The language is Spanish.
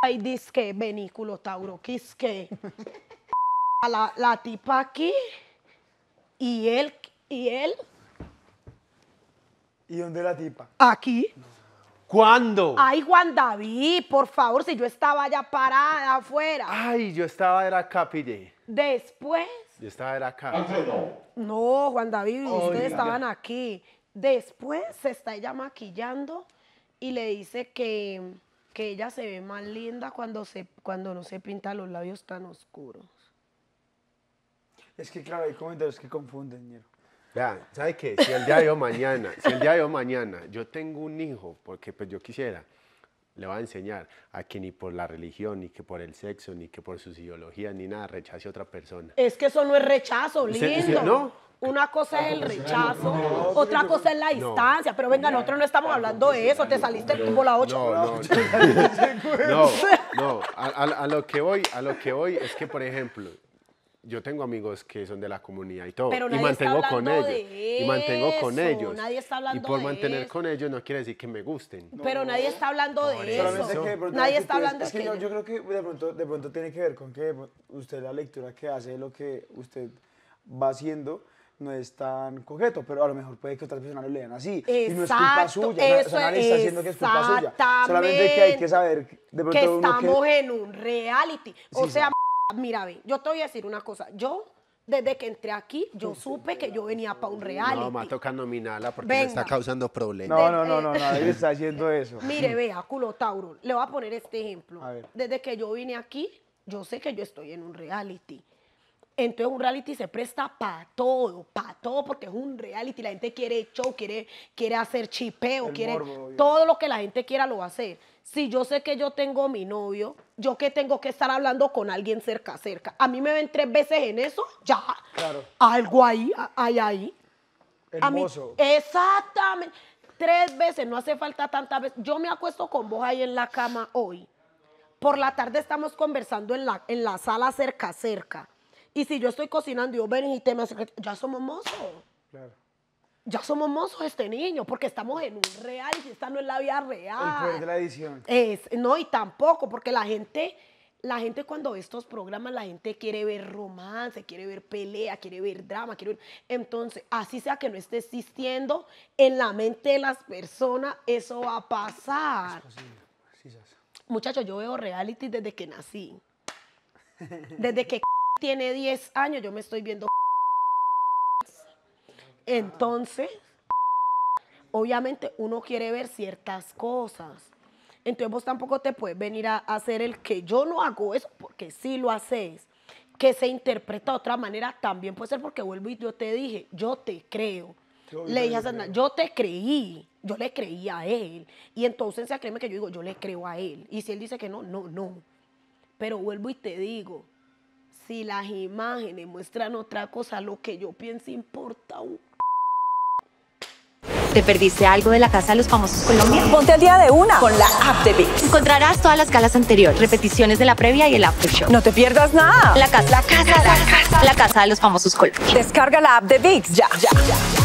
Ay, disque, venículo, Tauro, quisque. La, la tipa aquí y él, y él. ¿Y dónde la tipa? Aquí. ¿Cuándo? Ay, Juan David, por favor, si yo estaba ya parada afuera. Ay, yo estaba era acá, capilla. Después. Yo estaba era acá. No, Juan David, ustedes estaban aquí. Después se está ella maquillando y le dice que que ella se ve más linda cuando, se, cuando no se pinta los labios tan oscuros. Es que claro, hay comentarios que confunden, Vean, ¿sabe qué? Si el día de hoy mañana, si el día de hoy mañana yo tengo un hijo, porque pues yo quisiera, le va a enseñar a que ni por la religión, ni que por el sexo, ni que por sus ideologías, ni nada, rechace a otra persona. Es que eso no es rechazo, lindo. no. Una cosa es el rechazo, otra cosa es la distancia, pero venga, nosotros no estamos hablando de eso, te saliste el tubo la 8. No, no, no, a, a, lo que voy, a lo que voy es que, por ejemplo, yo tengo amigos que son de la comunidad y todo. y, mantengo con ellos, y mantengo con ellos. Nadie está hablando y por mantener con ellos no quiere decir que me gusten. pero nadie está hablando de eso. nadie está hablando es que de eso. Yo, creo que de pronto, de pronto tiene que ver con que usted la lectura que hace, lo que usted va haciendo no es tan cojeto, pero a lo mejor puede que otras personas lo lean así. y no es culpa suya. Eso, o sea, está diciendo que es culpa suya. Solamente que hay que saber que estamos en un reality. O sea, Mira, ve, yo te voy a decir una cosa. Yo, desde que entré aquí, yo supe que yo venía para un reality. No, más toca nominarla porque me está causando problemas. No, no, no, no, nadie está haciendo eso. Mire, vea, culo Tauro, le voy a poner este ejemplo. Desde que yo vine aquí, yo sé que yo estoy en un reality. Entonces un reality se presta para todo, para todo, porque es un reality. La gente quiere show, quiere, quiere hacer chipeo, quiere todo lo que la gente quiera lo va a hacer. Si yo sé que yo tengo mi novio, yo que tengo que estar hablando con alguien cerca, cerca. A mí me ven tres veces en eso, ya. Claro. Algo ahí, hay ahí. Hermoso. exactamente. Tres veces, no hace falta tantas veces. Yo me acuesto con vos ahí en la cama hoy. Por la tarde estamos conversando en la, en la sala cerca, cerca. Y si yo estoy cocinando y yo ven y te me hace, ya somos mozos. Claro. Ya somos mozos este niño, porque estamos en un reality esta no es la vida real. El poder de la edición. Es, no, y tampoco, porque la gente, la gente cuando ve estos programas, la gente quiere ver romance, quiere ver pelea, quiere ver drama, quiere Entonces, así sea que no esté existiendo, en la mente de las personas eso va a pasar. Es posible. Muchachos, yo veo reality desde que nací. Desde que tiene 10 años, yo me estoy viendo. Entonces, obviamente uno quiere ver ciertas cosas. Entonces vos tampoco te puedes venir a hacer el que yo no hago eso porque si lo haces. Que se interpreta de otra manera también puede ser porque vuelvo y yo te dije, yo te creo. le dije a Sandra, yo te creí, yo le creí a él. Y entonces se créeme que yo digo, yo le creo a él. Y si él dice que no, no, no. Pero vuelvo y te digo, si las imágenes muestran otra cosa, lo que yo pienso importa ¿Te perdiste algo de la Casa de los Famosos colombianos? Ponte al día de una con la app de VIX. Encontrarás todas las galas anteriores, repeticiones de la previa y el after show. No te pierdas nada. La casa, la casa, la casa, de los Famosos colombianos Descarga la app de VIX ya, ya. ya.